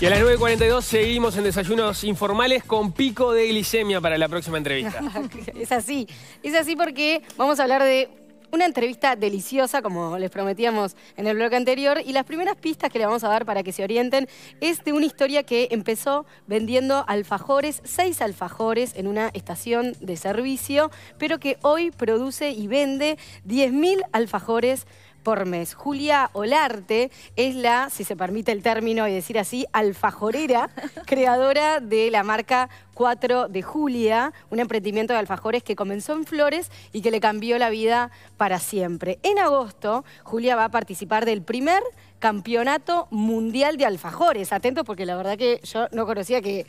Y a las 9.42 seguimos en desayunos informales con pico de glicemia para la próxima entrevista. es así, es así porque vamos a hablar de una entrevista deliciosa, como les prometíamos en el bloque anterior, y las primeras pistas que le vamos a dar para que se orienten es de una historia que empezó vendiendo alfajores, seis alfajores en una estación de servicio, pero que hoy produce y vende 10.000 alfajores por mes. Julia Olarte es la, si se permite el término y decir así, alfajorera, creadora de la marca 4 de Julia, un emprendimiento de alfajores que comenzó en Flores y que le cambió la vida para siempre. En agosto, Julia va a participar del primer Campeonato Mundial de Alfajores. Atento porque la verdad que yo no conocía que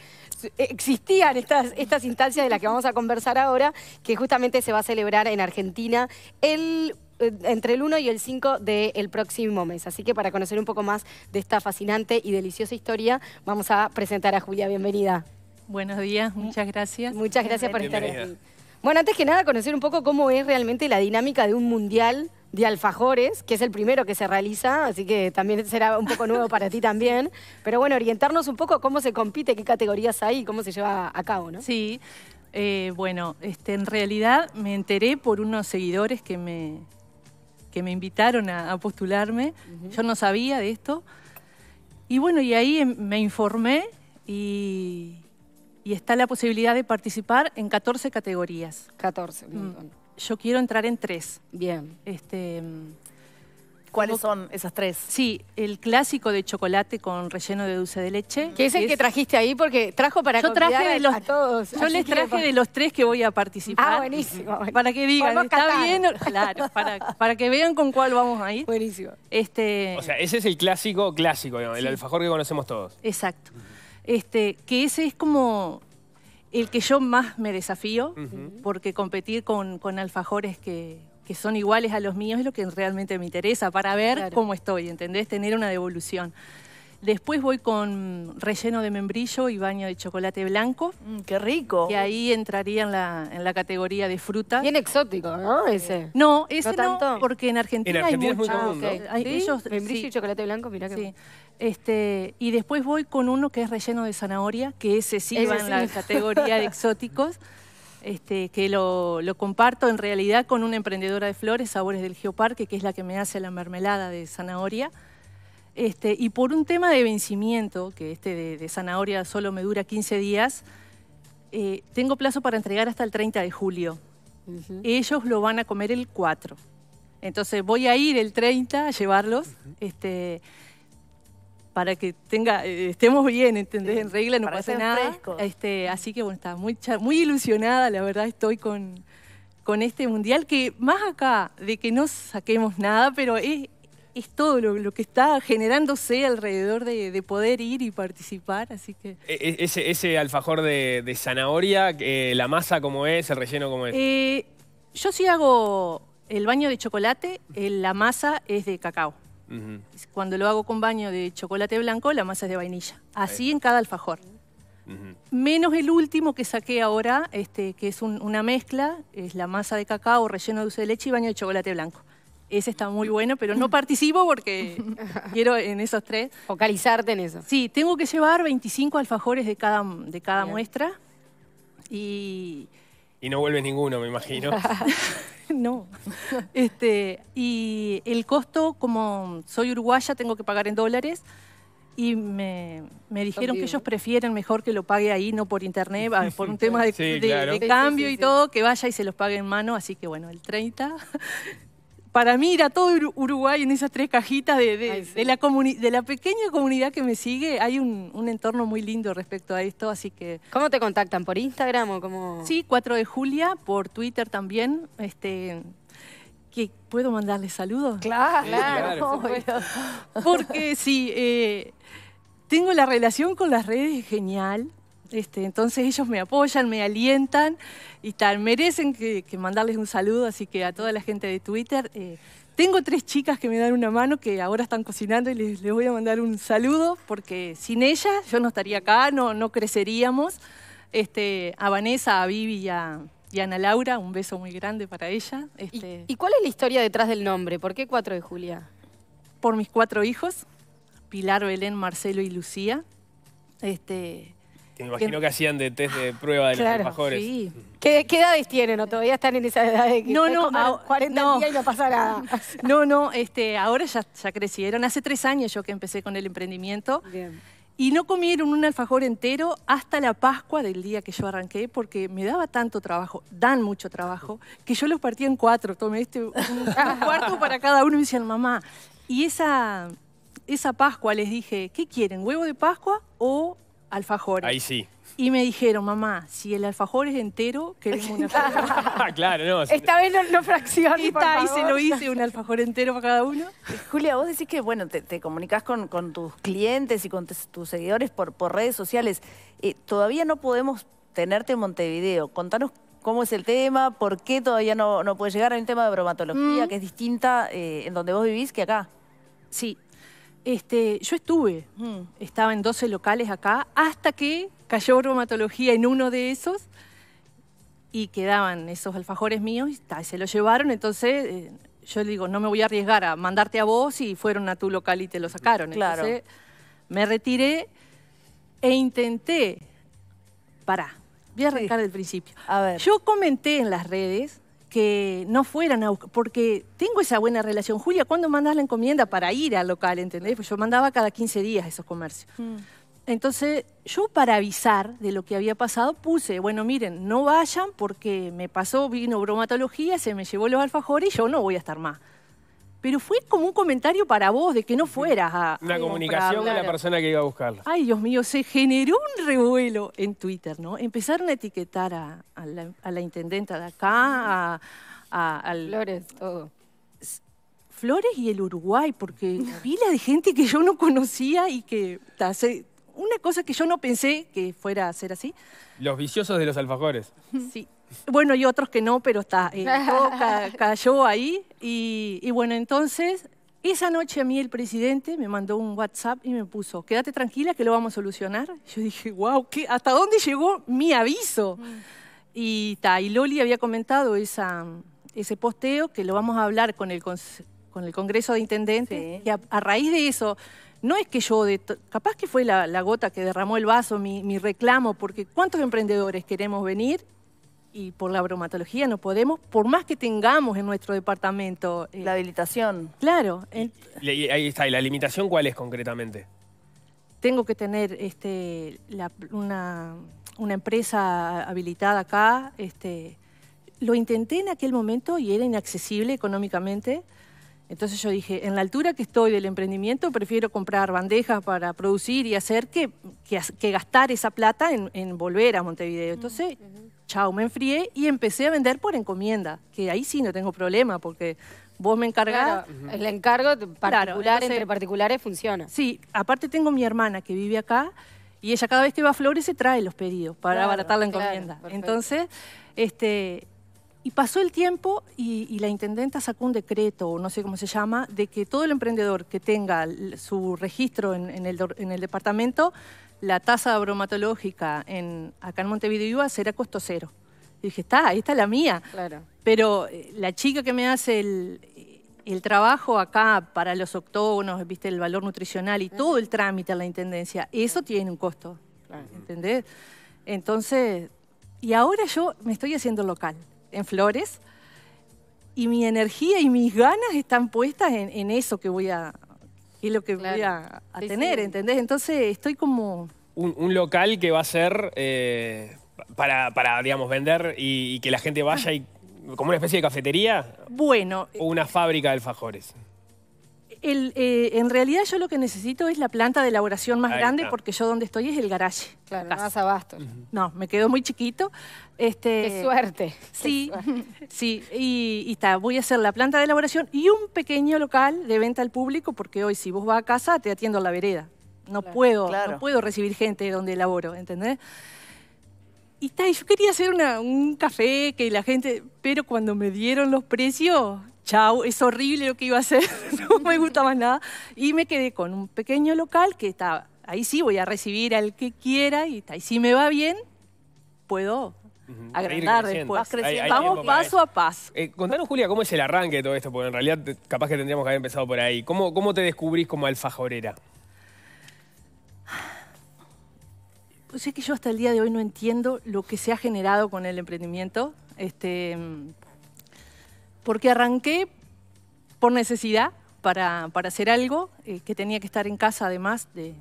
existían estas, estas instancias de las que vamos a conversar ahora, que justamente se va a celebrar en Argentina el entre el 1 y el 5 del próximo mes. Así que para conocer un poco más de esta fascinante y deliciosa historia, vamos a presentar a Julia. Bienvenida. Buenos días, muchas gracias. Muchas gracias por estar aquí. Bueno, antes que nada, conocer un poco cómo es realmente la dinámica de un mundial de alfajores, que es el primero que se realiza, así que también será un poco nuevo para ti también. Pero bueno, orientarnos un poco cómo se compite, qué categorías hay y cómo se lleva a cabo, ¿no? Sí, eh, bueno, este, en realidad me enteré por unos seguidores que me, que me invitaron a, postularme. Yo no sabía de esto. Y bueno, y ahí em, me informé y, y está la posibilidad de participar en 14 categorías. 14, mm. Yo quiero entrar en tres. Bien. Este, em, ¿Cuáles son esas tres? Sí, el clásico de chocolate con relleno de dulce de leche. ¿Qué es el que trajiste ahí porque trajo para yo a todos. Yo les traje de los tres que voy a participar. Ah, buenísimo. Para que digan, está bien, claro, para, que vean con cuál vamos a ir. Buenísimo. Este... O sea, ese es el clásico clásico, el alfajor que conocemos todos. Exacto. Este, que ese es como el que yo más me desafío, porque competir con alfajores que, que son iguales a los míos es lo que realmente me interesa para ver cómo estoy, ¿entendés? Tener una devolución. Después voy con relleno de membrillo y baño de chocolate blanco. Mm, ¡Qué rico! y ahí entraría en la, categoría de fruta. Bien exótico, ¿no? Ese. No, ese no, tanto? porque en Argentina, hay mucho. Ah, membrillo y chocolate blanco, mirá que... Este, y después voy con uno que es relleno de zanahoria, que ese sí va en la categoría de exóticos. Este, que lo, comparto en realidad con una emprendedora de flores, Sabores del Geoparque, que es la que me hace la mermelada de zanahoria. Este, y por un tema de vencimiento, que este de, zanahoria solo me dura 15 días, eh, tengo plazo para entregar hasta el 30 de julio. Ellos lo van a comer el 4. Entonces voy a ir el 30 a llevarlos para que tenga, eh, estemos bien, ¿entendés? En regla, no pasa nada. Este, así que bueno, estaba muy, muy ilusionada, la verdad estoy con, con este mundial, que más acá de que no saquemos nada, pero es, es todo lo, que está generándose alrededor de, poder ir y participar, así que... E, e, ese, alfajor de, zanahoria, eh, la masa como es, el relleno cómo es. Eh, yo sí hago el baño de chocolate, la masa es de cacao. Cuando lo hago con baño de chocolate blanco, la masa es de vainilla. Así en cada alfajor. Menos el último que saqué ahora, este, que es una mezcla, es la masa de cacao, relleno de dulce de leche y baño de chocolate blanco. Ese está muy bueno, pero no participo porque quiero en esos tres. Focalizarte en eso. Sí, tengo que llevar 25 alfajores de cada, de cada muestra. Y y no vuelve ninguno, me imagino. no. Este, y el costo, como soy uruguaya, tengo que pagar en dólares. Y me, dijeron que ellos prefieren mejor que lo pague ahí, no por internet, por un tema de, cambio y todo, que vaya y se los pague en mano. Así que bueno, el 30 para mí a todo Uruguay en esas tres cajitas de, de, la, pequeña comunidad que me sigue. Hay un, entorno muy lindo respecto a esto, así que... ¿Cómo te contactan? ¿Por Instagram o cómo...? Sí, 4 de Julia, por Twitter también. Este, ¿que ¿Puedo mandarle saludos? Claro, claro. Porque sí, eh, tengo la relación con las redes genial. Este, entonces ellos me apoyan, me alientan y tal. Merecen que, mandarles un saludo, así que a toda la gente de Twitter. Eh, tengo tres chicas que me dan una mano, que ahora están cocinando y les, voy a mandar un saludo, porque sin ellas yo no estaría acá, no, no creceríamos. Este, a Vanessa, a Vivi y a, Ana Laura, un beso muy grande para ella. Este, ¿Y, cuál es la historia detrás del nombre? ¿Por qué 4 de Julia? Por mis cuatro hijos, Pilar, Belén, Marcelo y Lucía. Este, me imagino que hacían de test de prueba de los alfajores. Sí. Mm. ¿Qué, edades tienen o todavía están en esa edad de no, no, a, 40 no. días y no pasa nada? no, no, este, ahora ya, crecieron. Hace tres años yo que empecé con el emprendimiento. Bien. Y no comieron un alfajor entero hasta la Pascua del día que yo arranqué, porque me daba tanto trabajo, dan mucho trabajo, que yo los partía en cuatro. Tomé este, un, cuarto para cada uno y me decían, mamá, y esa, esa Pascua les dije, ¿qué quieren? ¿Huevo de Pascua o alfajores. Ahí sí. Y me dijeron, mamá, si el alfajor es entero, queremos un alfajor. claro, no. Esta vez no, no y, se lo hice, un alfajor entero para cada uno. Eh, Julia, vos decís que, bueno, te, comunicas con, tus clientes y con tus seguidores por, redes sociales. Eh, todavía no podemos tenerte en Montevideo. Contanos cómo es el tema, por qué todavía no, no puedes llegar. a un tema de bromatología mm. que es distinta eh, en donde vos vivís que acá. Sí, este, yo estuve, mm. estaba en 12 locales acá, hasta que cayó bromatología en uno de esos y quedaban esos alfajores míos y se los llevaron. Entonces eh, yo le digo, no me voy a arriesgar a mandarte a vos y fueron a tu local y te lo sacaron. Entonces me retiré e intenté, pará, voy a arrancar del principio. A ver. Yo comenté en las redes que no fueran a porque tengo esa buena relación. Julia, ¿cuándo mandas la encomienda para ir al local, entendés? Pues yo mandaba cada 15 días esos comercios. Mm. Entonces, yo para avisar de lo que había pasado puse, bueno, miren, no vayan porque me pasó, vino bromatología, se me llevó los alfajores y yo no voy a estar más pero fue como un comentario para vos de que no fueras a. Una comunicación con la persona que iba a buscarla. Ay, Dios mío, se generó un revuelo en Twitter, ¿no? Empezaron a etiquetar a, la, intendenta de acá, a. Flores, todo. Flores y el Uruguay, porque pila de gente que yo no conocía y que. Una cosa que yo no pensé que fuera a ser así. Los viciosos de los alfajores. Sí, bueno, y otros que no, pero está, todo eh, cayó ahí. Y, bueno, entonces, esa noche a mí el presidente me mandó un WhatsApp y me puso, quédate tranquila que lo vamos a solucionar. Yo dije, wow, ¿qué, ¿hasta dónde llegó mi aviso? Mm. Y, ta, y Loli había comentado esa, ese posteo que lo vamos a hablar con el, Congreso de Intendentes, y a, raíz de eso no es que yo, de capaz que fue la, gota que derramó el vaso, mi, mi, reclamo, porque ¿cuántos emprendedores queremos venir y por la bromatología no podemos, por más que tengamos en nuestro departamento... Eh, la habilitación. Claro. Y, ahí está, ¿y la limitación cuál es concretamente? Tengo que tener este, una, empresa habilitada acá. Este, lo intenté en aquel momento y era inaccesible económicamente. Entonces yo dije, en la altura que estoy del emprendimiento, prefiero comprar bandejas para producir y hacer que, que, gastar esa plata en, volver a Montevideo. Entonces chao, me enfrié y empecé a vender por encomienda, que ahí sí no tengo problema porque vos me encargás. el encargo particular entre particulares funciona. Sí, aparte tengo mi hermana que vive acá y ella cada vez que va a Flores se trae los pedidos para abaratar la encomienda. Entonces, este, y pasó el tiempo y, la intendenta sacó un decreto, o no sé cómo se llama, de que todo el emprendedor que tenga su registro en, el, departamento, la tasa bromatológica en, acá en Montevideo será costo cero. Y dije, está, ahí está la mía. Claro. Pero eh, la chica que me hace el, trabajo acá para los octógonos, viste, el valor nutricional y todo el trámite a la intendencia, eso tiene un costo. Entonces, y ahora yo me estoy haciendo local en flores y mi energía y mis ganas están puestas en, eso que voy a que lo que voy a, tener, ¿entendés? Entonces estoy como... Un, local que va a ser eh, para, para, digamos, vender y, y que la gente vaya y como una especie de cafetería. Bueno. O una fábrica de alfajores el, eh, en realidad yo lo que necesito es la planta de elaboración más grande porque yo donde estoy es el garaje. Claro, no más abasto. No, me quedo muy chiquito. Este, Qué suerte. Sí, sí. Y, está, voy a hacer la planta de elaboración y un pequeño local de venta al público porque hoy si vos vas a casa te atiendo a la vereda. No puedo, no puedo recibir gente donde elaboro, ¿entendés? Y está, yo quería hacer un café que la gente, pero cuando me dieron los precios, chau, es horrible lo que iba a hacer, no me gusta más nada. Y me quedé con un pequeño local que está ahí sí voy a recibir al que quiera y, está, y si me va bien, puedo agrandar después. Vamos paso a paso. Eh, contanos, Julia, ¿cómo es el arranque de todo esto? Porque en realidad capaz que tendríamos que haber empezado por ahí. ¿Cómo, cómo te descubrís como alfajorera? sé pues que yo hasta el día de hoy no entiendo lo que se ha generado con el emprendimiento. Este, porque arranqué por necesidad para, para hacer algo, eh, que tenía que estar en casa además de,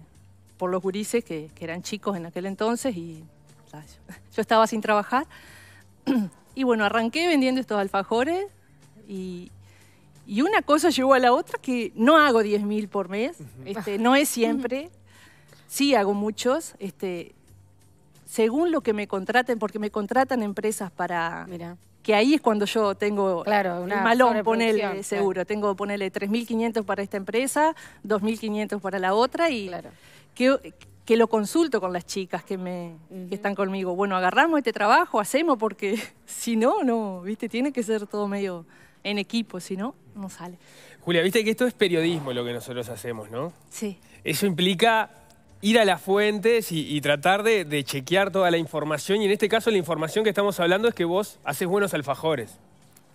por los gurises que, eran chicos en aquel entonces y yo estaba sin trabajar. Y bueno, arranqué vendiendo estos alfajores y, y una cosa llegó a la otra que no hago 10.000 por mes, este, no es siempre, sí hago muchos, este, según lo que me contraten, porque me contratan empresas para... Mira. Que ahí es cuando yo tengo claro, una el malón, ponele seguro. tengo Tengo, ponerle 3.500 para esta empresa, 2.500 para la otra y que, que lo consulto con las chicas que, me, que están conmigo. Bueno, agarramos este trabajo, hacemos, porque si no, no, viste, tiene que ser todo medio en equipo, si no, no sale. Julia, viste que esto es periodismo lo que nosotros hacemos, ¿no? Sí. Eso implica ir a las fuentes y, tratar de, chequear toda la información. Y en este caso la información que estamos hablando es que vos haces buenos alfajores.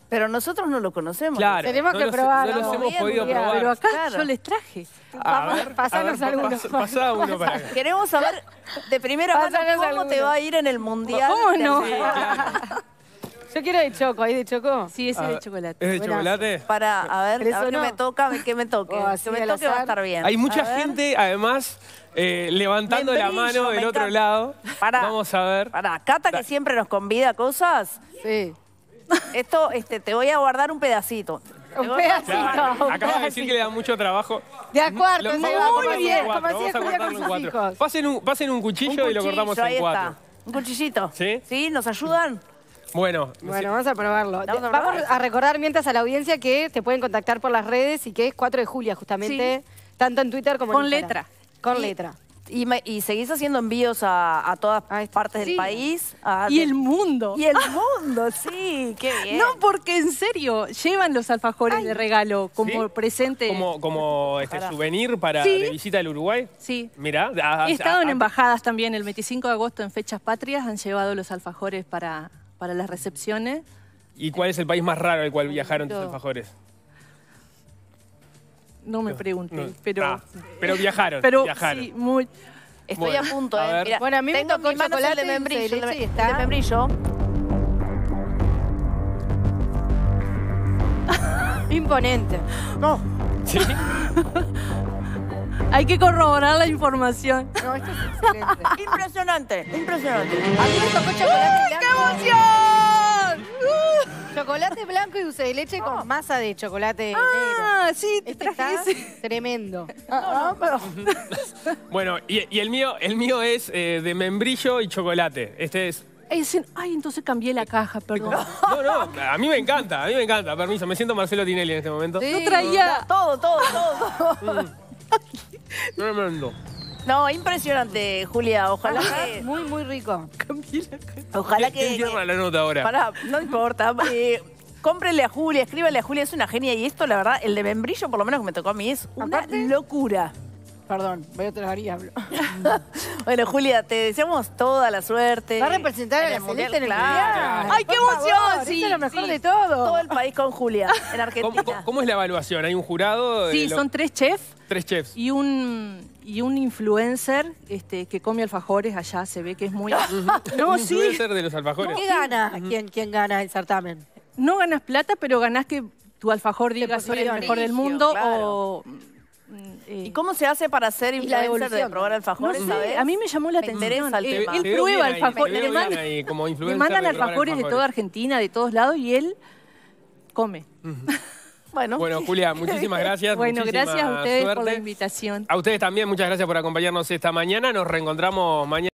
Pero nosotros no lo conocemos. Claro, Tenemos que probarlo. No los hemos podido probar. Pero acá yo les traje. A ver, pasanos algunos. uno para Queremos saber de primera mano cómo te va a ir en el Mundial. ¿Cómo no? Yo quiero de choco, ¿hay de choco? Sí, ese es de ah, chocolate. ¿Es de chocolate? Para, a ver, a ver me toca, qué me toque. Oh, que me toque va a estar bien. Hay mucha gente, además, eh, levantando la mano del otro lado. Vamos a ver. Para, Cata que siempre nos convida cosas. Sí. Esto, este, te voy a guardar un pedacito. Un pedacito. Acabas de decir que le da mucho trabajo. De acuerdo, muy bien. Pasen un, cuchillo, y lo cortamos en cuatro. Un cuchillito. ¿Sí? ¿Nos ayudan? Bueno, bueno vamos a probarlo. Vamos a, recordar mientras a la audiencia que te pueden contactar por las redes y que es 4 de julio justamente, tanto en Twitter como Con en Con letra. Con y, letra. Y, seguís haciendo envíos a, todas partes del país. Ah, y el mundo. Y el mundo, sí, qué No, porque en serio, llevan los alfajores de regalo como presente. Como, como este souvenir para de visita al Uruguay. Sí. Mirá. He ah, ah, estado en embajadas también, el 25 de agosto en Fechas Patrias han llevado los alfajores para, para las recepciones. ¿Y cuál es el país más raro al cual viajaron tus alfajores? no me pregunte pero... Ah, pero viajaron, pero, Sí, muy... Estoy a punto, a ¿eh? bueno, a mí me tocó chocolate de membrillo. está de membrillo. Imponente. No. ¿Sí? Hay que corroborar la información. No, esto es excelente. impresionante, impresionante. Así mí chocolate. ¡Qué emoción! Chocolate blanco y dulce de leche con ah. masa de chocolate ah, sí, este Está tremendo. Ah, ah, bueno, y, el mío el mío es eh, de membrillo y chocolate. Este es... ay, entonces cambié la caja, perdón. No, no, a mí me encanta, a mí me encanta. Permiso, me siento Marcelo Tinelli en este momento. Sí, traía... todo, todo, todo. No, no, no. No, impresionante, Julia. Ojalá que... Muy, muy rico. Ojalá que... cierra la nota ahora? Pará, no importa. Eh, cómprele a Julia, escríbale a Julia, es una genia. Y esto, la verdad, el de membrillo, por lo menos que me tocó a mí, es una locura. Perdón, voy a trabajar y hablo. bueno, Julia, te deseamos toda la suerte. Va a representar a la mundial, en el claro. ¡Ay, qué emoción! sí, es lo mejor de todo. Todo el país con Julia, en Argentina. ¿Cómo, es la evaluación? ¿Hay un jurado? Sí, eh, son tres chefs. Tres chefs. Y un y un influencer este, que come alfajores allá, se ve que es muy... un influencer de los alfajores. ¿Qué gana? ¿Quién, ¿Quién gana el certamen? No ganas plata, pero ganás que tu alfajor diga soy el mejor del mundo o... Mm, eh. ¿Y cómo se hace para ser influencer de probar alfajores? No sé, a mí me llamó la atención. El eh, él prueba alfajores. Le, como le mandan alfajores, de toda Argentina, de todos lados, y él come. Bueno, Julia, muchísimas gracias. bueno, gracias a ustedes por la invitación. A ustedes también, muchas gracias por acompañarnos esta mañana. Nos reencontramos mañana.